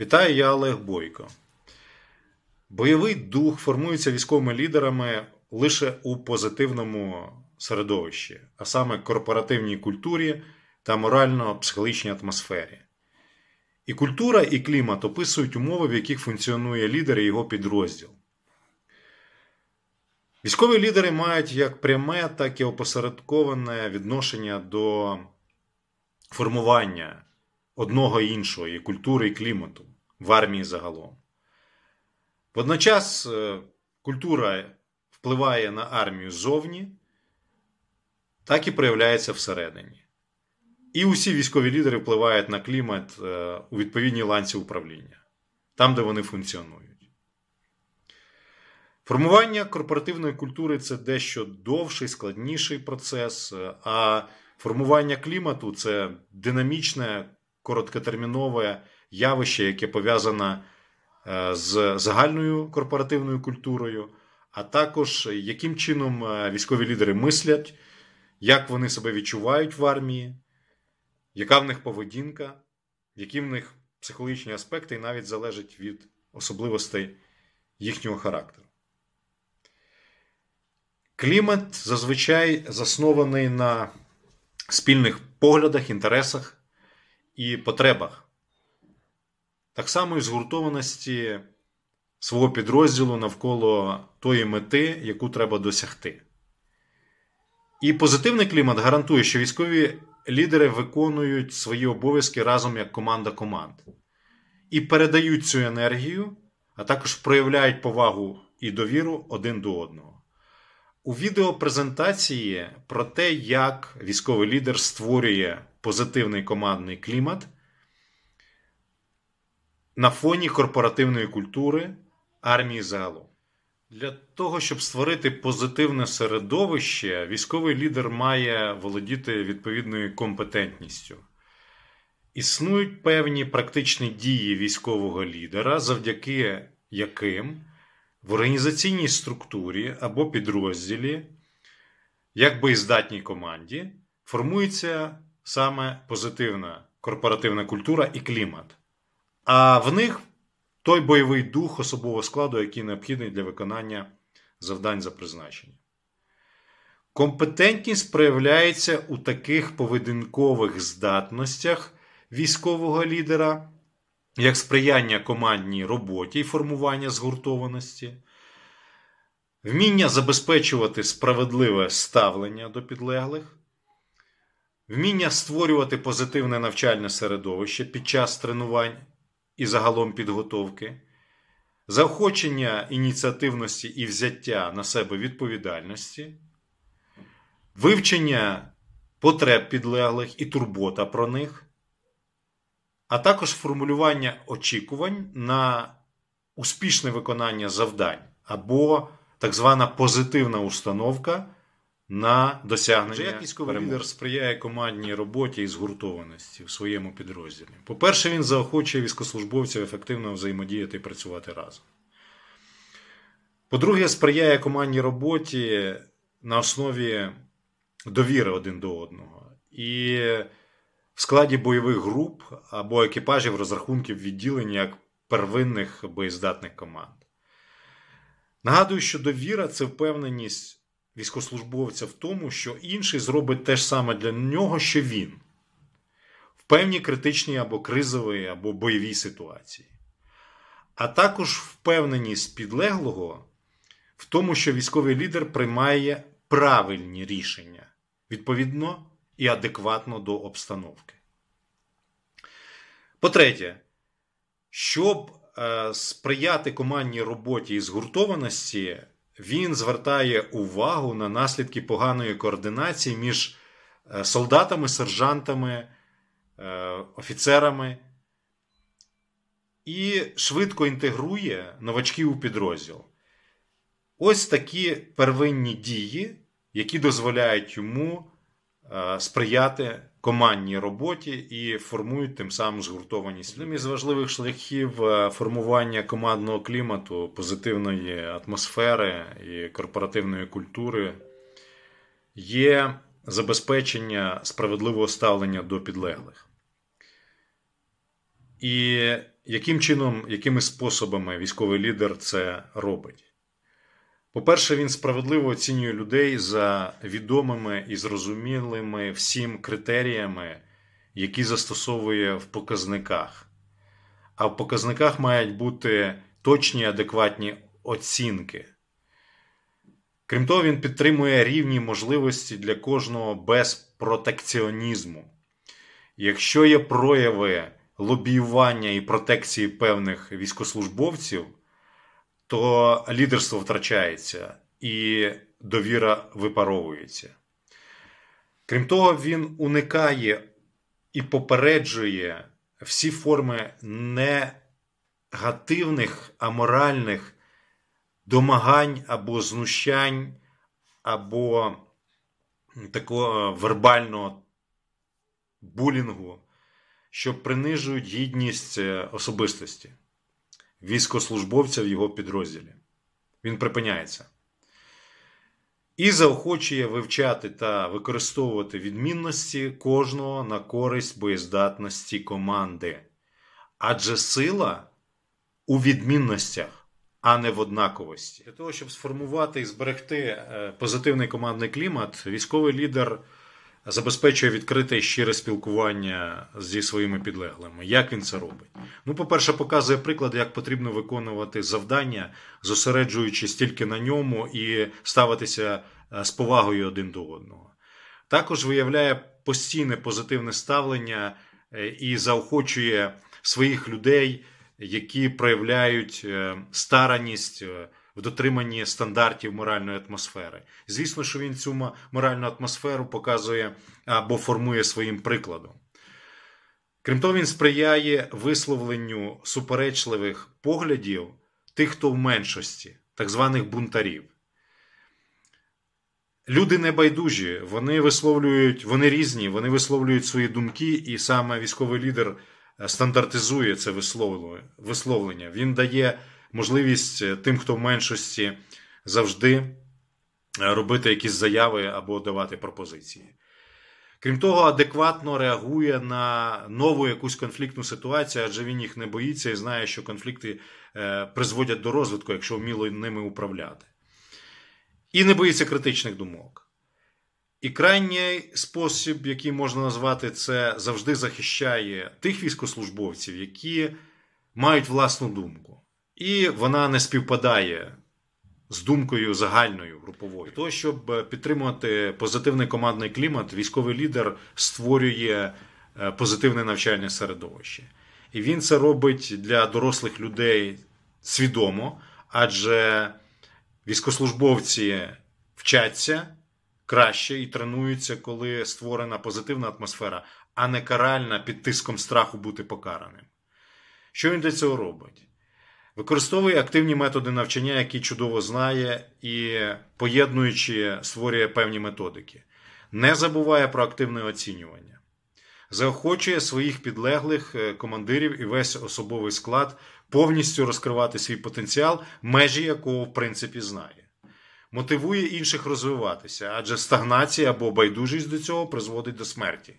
Вітаю, я Олег Бойко. Бойовий дух формується військовими лідерами лише у позитивному середовищі, а саме корпоративній культурі та морально-психологічній атмосфері. І культура, і клімат описують умови, в яких функціонує лідер і його підрозділ. Військові лідери мають як пряме, так і опосередковане відношення до формування одного і іншого, і культури і клімату в армії загалом. Водночас е, культура впливає на армію ззовні, так і проявляється всередині. І усі військові лідери впливають на клімат е, у відповідній ланці управління, там, де вони функціонують. Формування корпоративної культури це дещо довший, складніший процес, е, а формування клімату це динамічне короткотермінове явище, яке пов'язане е, з загальною корпоративною культурою, а також яким чином е, військові лідери мислять, як вони себе відчувають в армії, яка в них поведінка, які в них психологічні аспекти, і навіть залежить від особливостей їхнього характеру. Клімат зазвичай заснований на спільних поглядах, інтересах і потребах, так само і згуртованості свого підрозділу навколо тої мети, яку треба досягти. І позитивний клімат гарантує, що військові лідери виконують свої обов'язки разом як команда команд і передають цю енергію, а також проявляють повагу і довіру один до одного. У відеопрезентації про те, як військовий лідер створює позитивний командний клімат на фоні корпоративної культури армії загалом. Для того, щоб створити позитивне середовище, військовий лідер має володіти відповідною компетентністю. Існують певні практичні дії військового лідера, завдяки яким в організаційній структурі або підрозділі, як боєздатній команді, формується саме позитивна корпоративна культура і клімат. А в них той бойовий дух особового складу, який необхідний для виконання завдань за призначення, Компетентність проявляється у таких поведінкових здатностях військового лідера як сприяння командній роботі і формування згуртованості, вміння забезпечувати справедливе ставлення до підлеглих, вміння створювати позитивне навчальне середовище під час тренувань і загалом підготовки, заохочення ініціативності і взяття на себе відповідальності, вивчення потреб підлеглих і турбота про них а також формулювання очікувань на успішне виконання завдань або так звана позитивна установка на досягнення. як військовий лідер сприяє командній роботі і згуртованості в своєму підрозділі. По-перше, він заохочує військослужбовців ефективно взаємодіяти і працювати разом. По-друге, сприяє командній роботі на основі довіри один до одного. І в складі бойових груп або екіпажів розрахунків відділень як первинних боєздатних команд. Нагадую, що довіра це впевненість військослужбовця в тому, що інший зробить те ж саме для нього, що він, в певній критичній або кризовій, або бойовій ситуації, а також впевненість підлеглого в тому, що військовий лідер приймає правильні рішення. Відповідно і адекватно до обстановки. По-третє, щоб е, сприяти командній роботі і згуртованості, він звертає увагу на наслідки поганої координації між е, солдатами, сержантами, е, офіцерами. І швидко інтегрує новачків у підрозділ. Ось такі первинні дії, які дозволяють йому Е, сприяти командній роботі і формують тим самим згуртованість. Одним із важливих шляхів е, формування командного клімату, позитивної атмосфери і корпоративної культури є забезпечення справедливого ставлення до підлеглих. І яким чином, якими способами військовий лідер це робить? По-перше, він справедливо оцінює людей за відомими і зрозумілими всім критеріями, які застосовує в показниках. А в показниках мають бути точні адекватні оцінки. Крім того, він підтримує рівні можливості для кожного без протекціонізму. Якщо є прояви лобіювання і протекції певних військослужбовців то лідерство втрачається і довіра випаровується. Крім того, він уникає і попереджує всі форми негативних, аморальних домагань або знущань, або такого е, вербального булінгу, що принижують гідність е, особистості військослужбовця в його підрозділі. Він припиняється. І заохочує вивчати та використовувати відмінності кожного на користь боєздатності команди. Адже сила у відмінностях, а не в однаковості. Для того, щоб сформувати і зберегти е, позитивний командний клімат, військовий лідер забезпечує відкрите і щире спілкування зі своїми підлеглими. Як він це робить? Ну, по-перше, показує приклад, як потрібно виконувати завдання, зосереджуючись тільки на ньому і ставитися е, з повагою один до одного. Також виявляє постійне позитивне ставлення е, і заохочує своїх людей, які проявляють е, стараність в дотриманні стандартів моральної атмосфери. Звісно, що він цю моральну атмосферу показує або формує своїм прикладом. Крім того, він сприяє висловленню суперечливих поглядів тих, хто в меншості, так званих бунтарів. Люди небайдужі, вони висловлюють, вони різні, вони висловлюють свої думки, і саме військовий лідер е, стандартизує це висловлення. Він дає можливість е, тим, хто в меншості завжди е, робити якісь заяви або давати пропозиції. Крім того, адекватно реагує на нову якусь конфліктну ситуацію, адже він їх не боїться і знає, що конфлікти е, призводять до розвитку, якщо вміло ними управляти. І не боїться критичних думок. І крайній спосіб, який можна назвати, це завжди захищає тих військовослужбовців, які мають власну думку і вона не співпадає з думкою загальною груповою. То, щоб е, підтримувати позитивний командний клімат, військовий лідер створює е, позитивне навчальне середовище. І він це робить для дорослих людей свідомо, адже військослужбовці вчаться краще і тренуються, коли створена позитивна атмосфера, а не каральна під тиском страху бути покараним. Що він для цього робить? Використовує активні методи навчання, які чудово знає, і поєднуючи, створює певні методики, не забуває про активне оцінювання, заохочує своїх підлеглих е, командирів і весь особовий склад повністю розкривати свій потенціал, межі якого в принципі знає, мотивує інших розвиватися, адже стагнація або байдужість до цього призводить до смерті,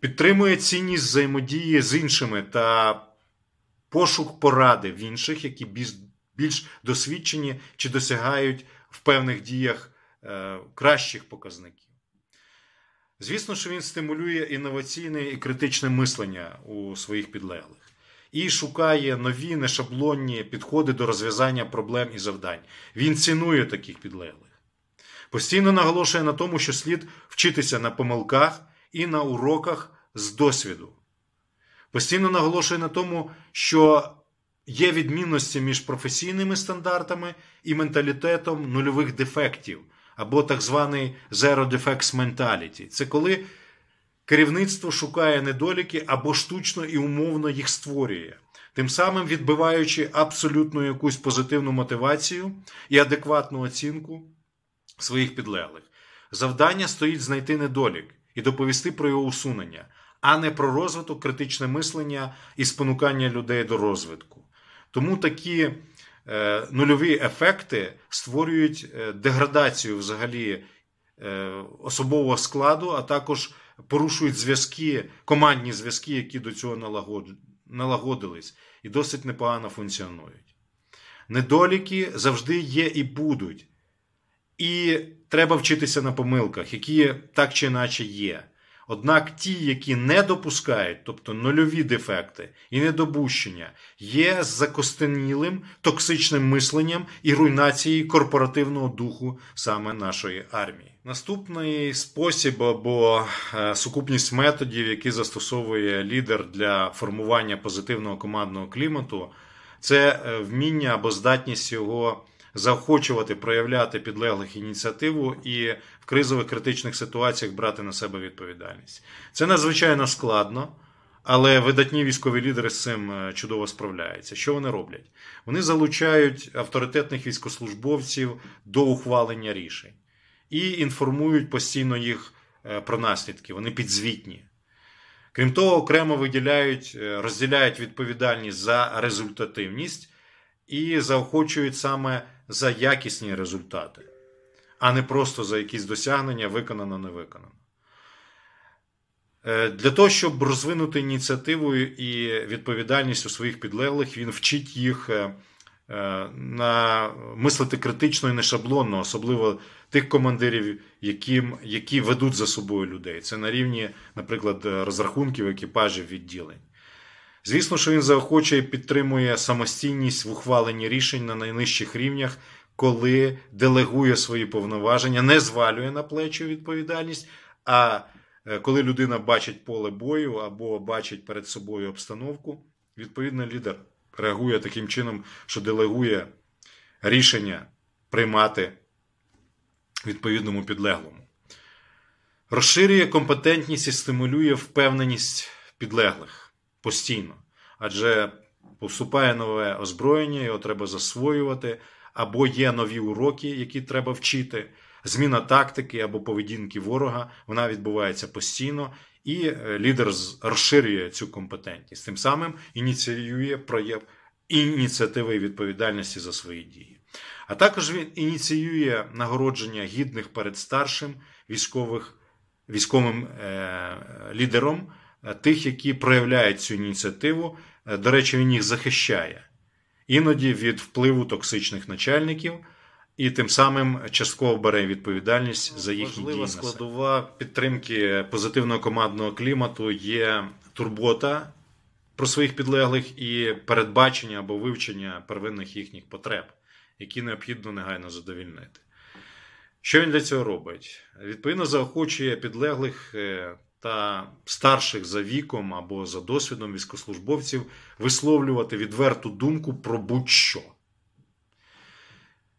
підтримує цінність взаємодії з іншими та пошук поради в інших, які більш більш досвідчені чи досягають в певних діях е, кращих показників. Звісно, що він стимулює інноваційне і критичне мислення у своїх підлеглих і шукає нові нешаблонні підходи до розв'язання проблем і завдань. Він цінує таких підлеглих. Постійно наголошує на тому, що слід вчитися на помилках і на уроках з досвіду. Постійно наголошує на тому, що є відмінності між професійними стандартами і менталітетом нульових дефектів, або так званий Zero Defects Mentality. Це коли керівництво шукає недоліки або штучно і умовно їх створює, тим самим відбиваючи абсолютно якусь позитивну мотивацію і адекватну оцінку своїх підлеглих. Завдання стоїть знайти недолік і доповісти про його усунення а не про розвиток, критичне мислення і спонукання людей до розвитку. Тому такі е, нульові ефекти створюють е, деградацію взагалі е, особового складу, а також порушують зв'язки, командні зв'язки, які до цього налагодились, і досить непогано функціонують. Недоліки завжди є і будуть. І треба вчитися на помилках, які так чи іначе є. Однак ті, які не допускають, тобто нульові дефекти і недобущення, є закостенілим токсичним мисленням і руйнацією корпоративного духу саме нашої армії. Наступний спосіб або е, сукупність методів, які застосовує лідер для формування позитивного командного клімату, це е, вміння або здатність його заохочувати проявляти підлеглих ініціативу і в кризових критичних ситуаціях брати на себе відповідальність. Це надзвичайно складно. Але видатні військові лідери з цим е, чудово справляються. Що вони роблять? Вони залучають авторитетних військослужбовців до ухвалення рішень і інформують постійно їх е, про наслідки. Вони підзвітні. Крім того, окремо виділяють, е, розділяють відповідальність за результативність і заохочують саме за якісні результати, а не просто за якісь досягнення, виконано, не виконано. Е, для того, щоб розвинути ініціативу і відповідальність у своїх підлеглих, він вчить їх е, е, на мислити критично і не шаблонно, особливо тих командирів, які, які ведуть за собою людей. Це на рівні, наприклад, розрахунків екіпажів відділень. Звісно, що він заохочує і підтримує самостійність в ухваленні рішень на найнижчих рівнях, коли делегує свої повноваження, не звалює на плечі відповідальність. А е, коли людина бачить поле бою або бачить перед собою обстановку, відповідно лідер реагує таким чином, що делегує рішення приймати відповідному підлеглому. Розширює компетентність і стимулює впевненість підлеглих постійно. Адже поступає нове озброєння, його треба засвоювати, або є нові уроки, які треба вчити. Зміна тактики або поведінки ворога вона відбувається постійно, і е, лідер розширює цю компетентність. Тим самим ініціює прояв ініціативи і відповідальності за свої дії. А також він ініціює нагородження гідних перед старшим військових військовим е, лідером. Е, тих, які проявляють цю ініціативу. Е, до речі, він їх захищає, іноді від впливу токсичних начальників. І тим самим частково бере відповідальність за їхні Важлива дії. складова підтримки позитивного командного клімату є турбота про своїх підлеглих і передбачення або вивчення первинних їхніх потреб, які необхідно негайно задовільнити. Що він для цього робить? Відповідно, заохочує підлеглих е, та старших за віком або за досвідом військослужбовців висловлювати відверту думку про будь-що.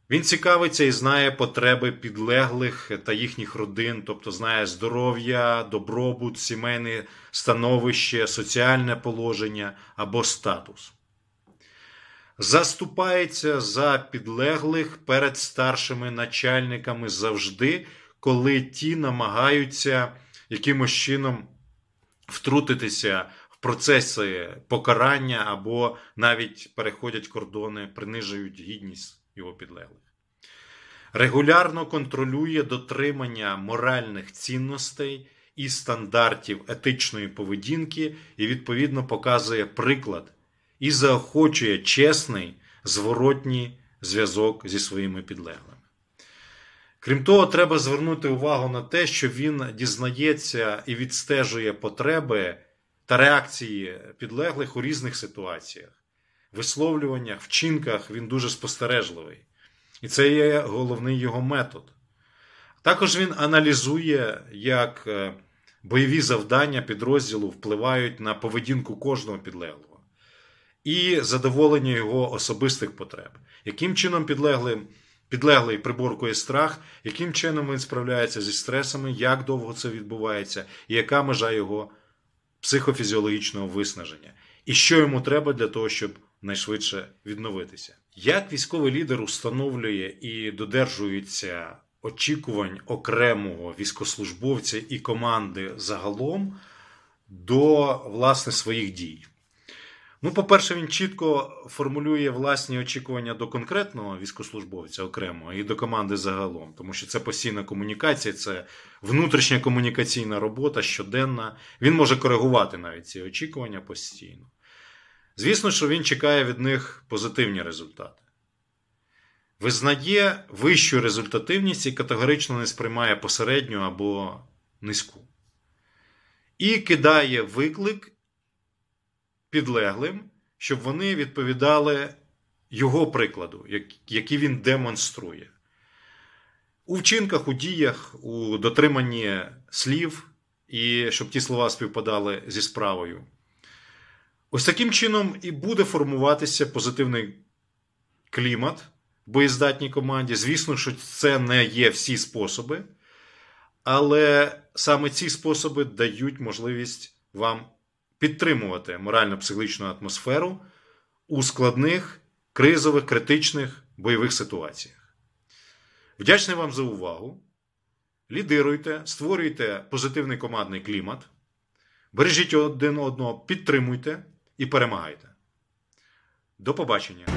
Він цікавиться і знає потреби підлеглих та їхніх родин, тобто знає здоров'я, добробут, сімейне становище, соціальне положення або статус. Заступається за підлеглих перед старшими начальниками завжди, коли ті намагаються якимось чином втрутитися в процеси покарання або навіть переходять кордони, принижують гідність його підлеглих. Регулярно контролює дотримання моральних цінностей і стандартів етичної поведінки, і відповідно показує приклад і заохочує чесний зворотній зв'язок зі своїми підлеглими. Крім того, треба звернути увагу на те, що він дізнається і відстежує потреби та реакції підлеглих у різних ситуаціях, висловлюваннях, вчинках він дуже спостережливий. І це є головний його метод. Також він аналізує, як е, бойові завдання підрозділу впливають на поведінку кожного підлеглого і задоволення його особистих потреб, яким чином підлеглим. Підлеглий приборкує страх, яким чином він справляється зі стресами, як довго це відбувається, і яка межа його психофізіологічного виснаження, і що йому треба для того, щоб найшвидше відновитися. Як військовий лідер установлює і додержується очікувань окремого військослужбовця і команди загалом до власне своїх дій. Ну, по-перше, він чітко формулює власні очікування до конкретного військослужбовця окремо і до команди загалом, тому що це постійна комунікація, це внутрішня комунікаційна робота щоденна. Він може коригувати навіть ці очікування постійно. Звісно, що він чекає від них позитивні результати. Визнає вищу результативність і категорично не сприймає посередню або низьку. І кидає виклик підлеглим, щоб вони відповідали його прикладу, який він демонструє. У вчинках, у діях, у дотриманні слів, і щоб ті слова співпадали зі справою. Ось таким чином і буде формуватися позитивний клімат в боєздатній команді. Звісно, що це не є всі способи, але саме ці способи дають можливість вам підтримувати морально-психологічну атмосферу у складних кризових, критичних бойових ситуаціях. Вдячний вам за увагу. Лідируйте, створюйте позитивний командний клімат, бережіть один одного, підтримуйте і перемагайте. До побачення!